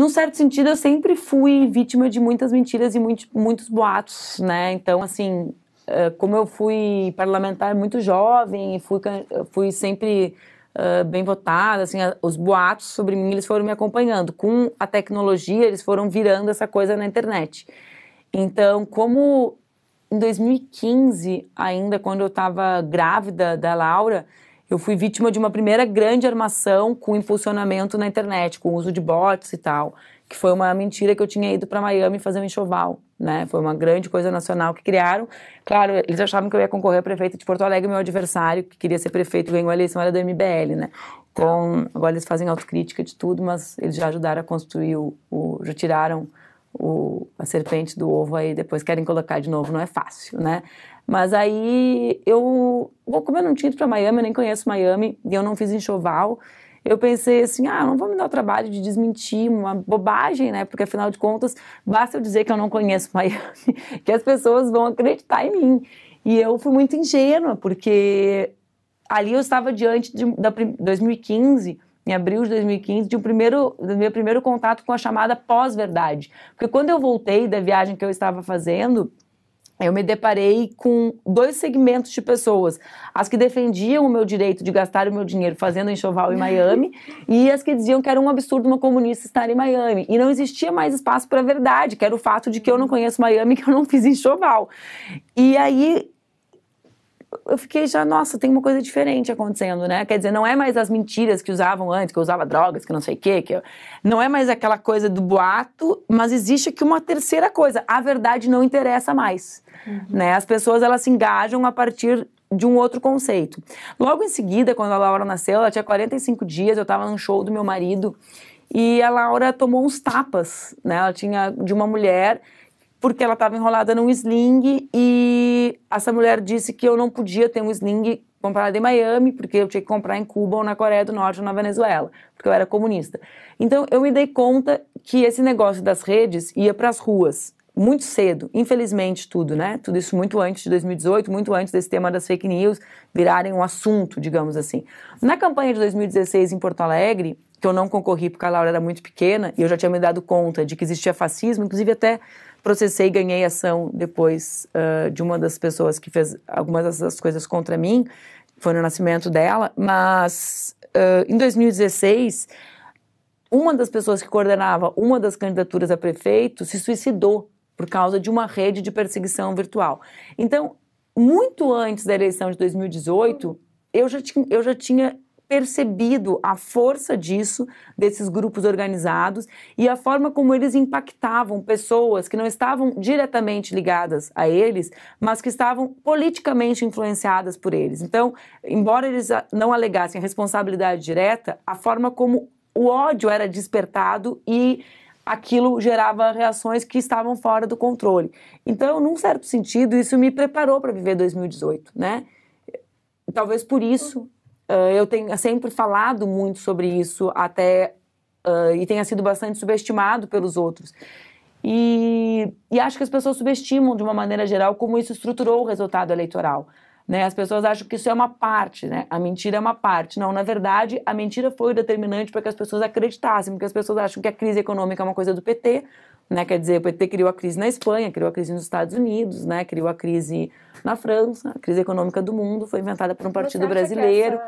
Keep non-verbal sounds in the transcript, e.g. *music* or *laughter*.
Num certo sentido, eu sempre fui vítima de muitas mentiras e muitos muitos boatos, né? Então, assim, eh, como eu fui parlamentar muito jovem e fui, fui sempre uh, bem votada, assim, os boatos sobre mim, eles foram me acompanhando. Com a tecnologia, eles foram virando essa coisa na internet. Então, como em 2015, ainda quando eu estava grávida da Laura, eu fui vítima de uma primeira grande armação com impulsionamento na internet, com uso de bots e tal, que foi uma mentira que eu tinha ido para Miami fazer um enxoval, né? Foi uma grande coisa nacional que criaram. Claro, eles achavam que eu ia concorrer a prefeito de Porto Alegre, meu adversário, que queria ser prefeito, ganhou a eleição, era do MBL, né? Com, então, agora eles fazem autocrítica de tudo, mas eles já ajudaram a construir o, o já tiraram o, a serpente do ovo aí, depois querem colocar de novo, não é fácil, né? Mas aí eu, como eu não tinha ido para Miami, eu nem conheço Miami e eu não fiz enxoval, eu pensei assim, ah, não vou me dar o trabalho de desmentir uma bobagem, né? Porque afinal de contas, basta eu dizer que eu não conheço *laughs* Miami, que as pessoas vão acreditar em mim. E eu fui muito ingênua, porque ali eu estava diante de da, 2015 em abril de 2015, de um primeiro, do meu primeiro contato com a chamada pós-verdade. Porque quando eu voltei da viagem que eu estava fazendo, eu me deparei com dois segmentos de pessoas. As que defendiam o meu direito de gastar o meu dinheiro fazendo enxoval em Miami *laughs* e as que diziam que era um absurdo uma comunista estar em Miami. E não existia mais espaço para a verdade, que era o fato de que eu não uhum. conheço Miami, que eu não fiz enxoval. E aí eu fiquei já, nossa, tem uma coisa diferente acontecendo, né? Quer dizer, não é mais as mentiras que usavam antes, que eu usava drogas, que não sei o quê, que eu... não é mais aquela coisa do boato, mas existe aqui uma terceira coisa, a verdade não interessa mais, uhum. né? As pessoas, elas se engajam a partir de um outro conceito. Logo em seguida, quando a Laura nasceu, ela tinha 45 dias, eu estava num show do meu marido, e a Laura tomou uns tapas, né? Ela tinha de uma mulher porque ela estava enrolada num sling e essa mulher disse que eu não podia ter um sling comprado em Miami, porque eu tinha que comprar em Cuba ou na Coreia do Norte ou na Venezuela, porque eu era comunista. Então eu me dei conta que esse negócio das redes ia para as ruas muito cedo, infelizmente tudo, né? Tudo isso muito antes de 2018, muito antes desse tema das fake news virarem um assunto, digamos assim. Na campanha de 2016 em Porto Alegre, que eu não concorri porque a Laura era muito pequena e eu já tinha me dado conta de que existia fascismo, inclusive até processei e ganhei ação depois uh, de uma das pessoas que fez algumas dessas coisas contra mim, foi no nascimento dela, mas uh, em 2016, uma das pessoas que coordenava uma das candidaturas a prefeito se suicidou por causa de uma rede de perseguição virtual. Então, muito antes da eleição de 2018, eu já, tinha, eu já tinha percebido a força disso, desses grupos organizados e a forma como eles impactavam pessoas que não estavam diretamente ligadas a eles, mas que estavam politicamente influenciadas por eles. Então, embora eles não alegassem a responsabilidade direta, a forma como o ódio era despertado e aquilo gerava reações que estavam fora do controle. Então, num certo sentido, isso me preparou para viver 2018, né? Talvez por isso Uh, eu tenho sempre falado muito sobre isso, até uh, e tenha sido bastante subestimado pelos outros. E, e acho que as pessoas subestimam, de uma maneira geral, como isso estruturou o resultado eleitoral. Né? As pessoas acham que isso é uma parte, né? A mentira é uma parte. Não, na verdade, a mentira foi o determinante para que as pessoas acreditassem, porque as pessoas acham que a crise econômica é uma coisa do PT, né? Quer dizer, o PT criou a crise na Espanha, criou a crise nos Estados Unidos, né? Criou a crise na França, a crise econômica do mundo foi inventada por um partido brasileiro.